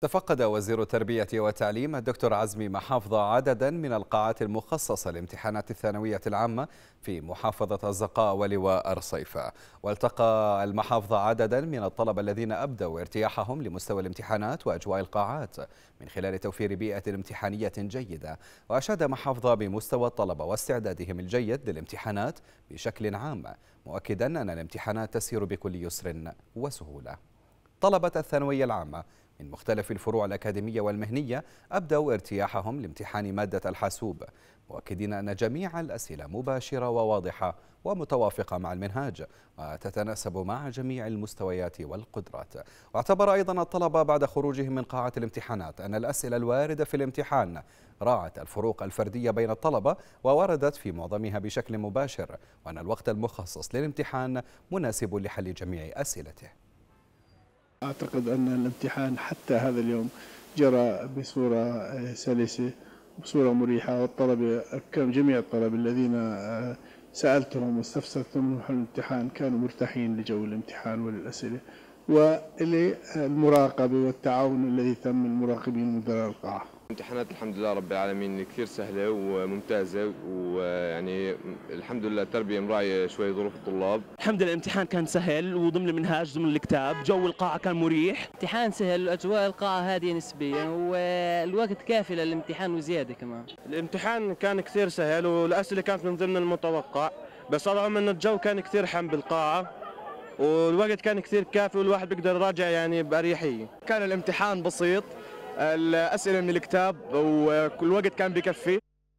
تفقد وزير التربية والتعليم الدكتور عزمي محافظة عددا من القاعات المخصصة لامتحانات الثانوية العامة في محافظة الزقاء ولواء الرصيفة والتقى المحافظة عددا من الطلبة الذين أبدوا ارتياحهم لمستوى الامتحانات وأجواء القاعات من خلال توفير بيئة امتحانية جيدة وأشاد محافظة بمستوى الطلبة واستعدادهم الجيد للامتحانات بشكل عام مؤكدا أن الامتحانات تسير بكل يسر وسهولة طلبة الثانوية العامة من مختلف الفروع الأكاديمية والمهنية أبدوا ارتياحهم لامتحان مادة الحاسوب مؤكدين أن جميع الأسئلة مباشرة وواضحة ومتوافقة مع المنهاج وتتناسب مع جميع المستويات والقدرات واعتبر أيضا الطلبة بعد خروجهم من قاعة الامتحانات أن الأسئلة الواردة في الامتحان راعت الفروق الفردية بين الطلبة ووردت في معظمها بشكل مباشر وأن الوقت المخصص للامتحان مناسب لحل جميع أسئلته أعتقد أن الامتحان حتى هذا اليوم جرى بصورة آه، سلسة وبصورة مريحة والطلبة جميع الطلبة الذين آه، سألتهم واستفسرتهم من الامتحان كانوا مرتاحين لجو الامتحان وللأسئلة وللمراقبة آه، والتعاون الذي تم المراقبين مدراء القاعة الامتحانات الحمد لله رب العالمين كثير سهله وممتازه ويعني الحمد لله التربيه مراعيه شوي ظروف الطلاب الحمد لله الامتحان كان سهل وضمن المنهاج ضمن الكتاب جو القاعه كان مريح امتحان سهل واجواء القاعه هاديه نسبيا والوقت كافي للامتحان وزياده كمان الامتحان كان كثير سهل والاسئله كانت من ضمن المتوقع بس رغم انه الجو كان كثير حم بالقاعه والوقت كان كثير كافي والواحد بيقدر يراجع يعني باريحيه كان الامتحان بسيط الاسئله من الكتاب والوقت كان بيكفي